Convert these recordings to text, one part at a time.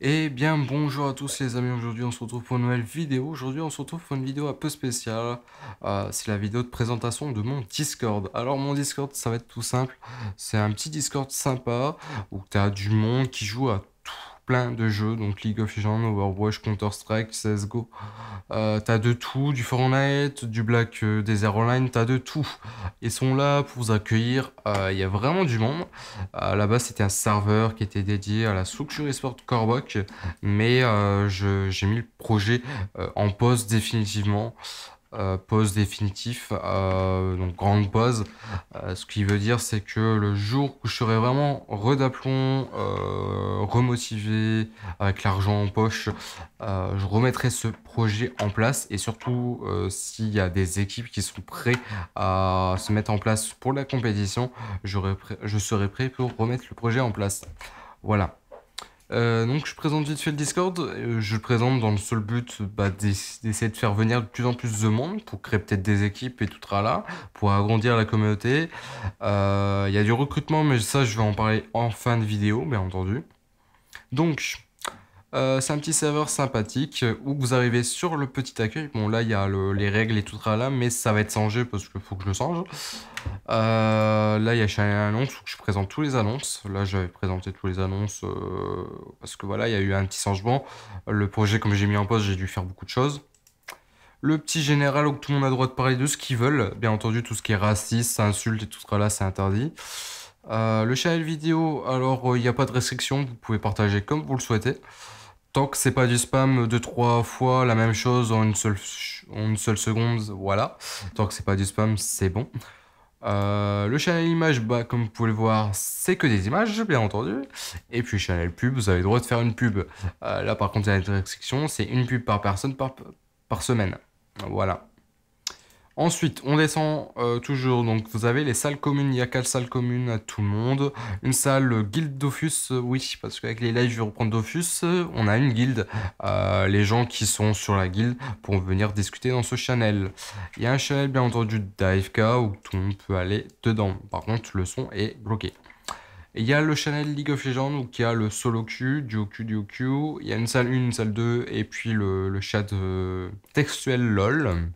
Et eh bien bonjour à tous les amis, aujourd'hui on se retrouve pour une nouvelle vidéo. Aujourd'hui on se retrouve pour une vidéo un peu spéciale. Euh, c'est la vidéo de présentation de mon Discord. Alors mon Discord ça va être tout simple. C'est un petit Discord sympa où tu as du monde qui joue à tout plein de jeux, donc League of Legends, Overwatch, Counter-Strike, CSGO. Euh, t'as de tout, du Fortnite, du Black euh, Desert Online, t'as de tout. Ils sont là pour vous accueillir, euh, il y a vraiment du monde. À euh, Là-bas, c'était un serveur qui était dédié à la structure Sport Korbok, mais j'ai mis le projet en pause définitivement. Euh, pause définitif, euh, donc grande pause. Euh, ce qui veut dire, c'est que le jour où je serai vraiment redaplon, remotivé, avec l'argent en poche, je remettrai ce projet en place. Et surtout, s'il y a des équipes qui sont prêtes à se mettre en place pour la compétition, je serai prêt pour remettre le projet en place. Voilà. Euh, donc je présente vite fait le Discord, euh, je le présente dans le seul but bah, d'essayer de faire venir de plus en plus de monde pour créer peut-être des équipes et tout là, pour agrandir la communauté. Euh, il y a du recrutement, mais ça je vais en parler en fin de vidéo, bien entendu. Donc c'est un petit serveur sympathique où vous arrivez sur le petit accueil. Bon là il y a les règles et tout là, mais ça va être changé parce qu'il faut que je le change. Euh, là, il y a channel Annonce où je présente tous les annonces. Là, j'avais présenté tous les annonces euh, parce que voilà, il y a eu un petit changement. Le projet, comme j'ai mis en pause, j'ai dû faire beaucoup de choses. Le petit général où tout le monde a le droit de parler de ce qu'ils veulent. Bien entendu, tout ce qui est raciste, insulte et tout ce là, c'est interdit. Euh, le channel vidéo, alors il n'y a pas de restriction, vous pouvez partager comme vous le souhaitez. Tant que c'est pas du spam deux trois fois la même chose en une seule, en une seule seconde, voilà. Tant que c'est pas du spam, c'est bon. Euh, le channel image, bah, comme vous pouvez le voir, c'est que des images, bien entendu. Et puis channel pub, vous avez le droit de faire une pub. Euh, là, par contre, il y c'est une pub par personne par, par semaine. Voilà. Ensuite, on descend euh, toujours. Donc, vous avez les salles communes. Il n'y a qu'à salle commune à tout le monde. Une salle guild d'Offus, euh, oui, parce qu'avec les lives, je vais reprendre Dofus. Euh, on a une guilde. les gens qui sont sur la guilde pourront venir discuter dans ce channel. Il y a un channel, bien entendu, d'AFK où tout le monde peut aller dedans. Par contre, le son est bloqué. Il y a le channel League of Legends où il y a le solo queue, duo queue, duo queue. Il y a une salle 1, une salle 2 et puis le, chat textuel LOL.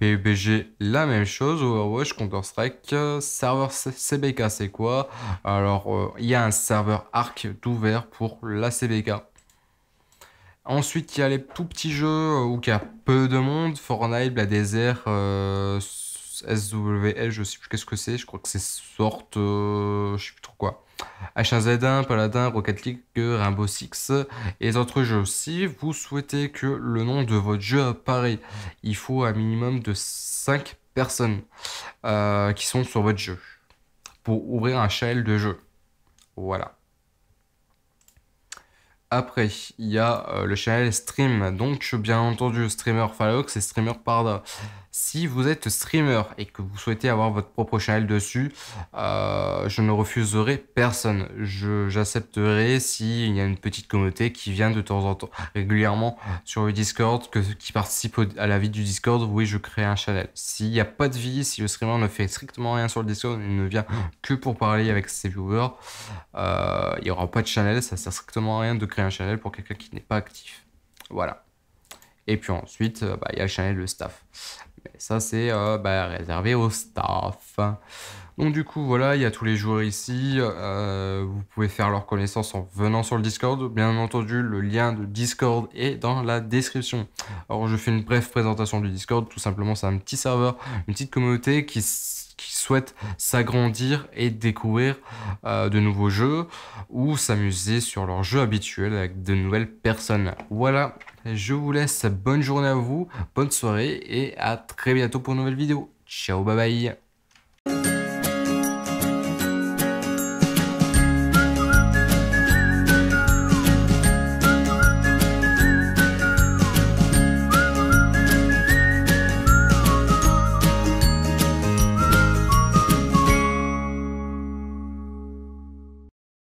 PUBG, la même chose. Overwatch, Counter-Strike, serveur CBK, c'est quoi Alors, euh, il y a un serveur ARC d'ouvert pour la CBK. Ensuite, il y a les tout petits jeux euh, où il y a peu de monde. Fortnite, la désert... Euh, SWL, je sais plus qu'est-ce que c'est, je crois que c'est sorte, euh, je sais plus trop quoi. H1Z1, Paladin, Rocket League, Rainbow Six et les autres jeux. Si vous souhaitez que le nom de votre jeu apparaît, il faut un minimum de 5 personnes euh, qui sont sur votre jeu pour ouvrir un shell de jeu. Voilà. Après, il y a euh, le channel Stream. Donc, bien entendu, streamer Fallox et streamer Parda. Si vous êtes streamer et que vous souhaitez avoir votre propre channel dessus, euh, je ne refuserai personne. J'accepterai s'il y a une petite communauté qui vient de temps en temps régulièrement sur le Discord, que, qui participe à la vie du Discord. Oui, je crée un channel. S'il n'y a pas de vie, si le streamer ne fait strictement rien sur le Discord, il ne vient que pour parler avec ses viewers, euh, il n'y aura pas de channel. Ça sert strictement à rien de créer channel pour quelqu'un qui n'est pas actif. Voilà. Et puis ensuite, euh, bah, il y a le channel de staff. Mais ça, c'est euh, bah, réservé au staff. Donc du coup, voilà, il y a tous les joueurs ici. Euh, vous pouvez faire leur connaissance en venant sur le Discord. Bien entendu, le lien de Discord est dans la description. Alors, je fais une brève présentation du Discord. Tout simplement, c'est un petit serveur, une petite communauté qui qui souhaitent s'agrandir et découvrir euh, de nouveaux jeux ou s'amuser sur leur jeu habituels avec de nouvelles personnes. Voilà, je vous laisse. Bonne journée à vous, bonne soirée et à très bientôt pour une nouvelle vidéo. Ciao, bye bye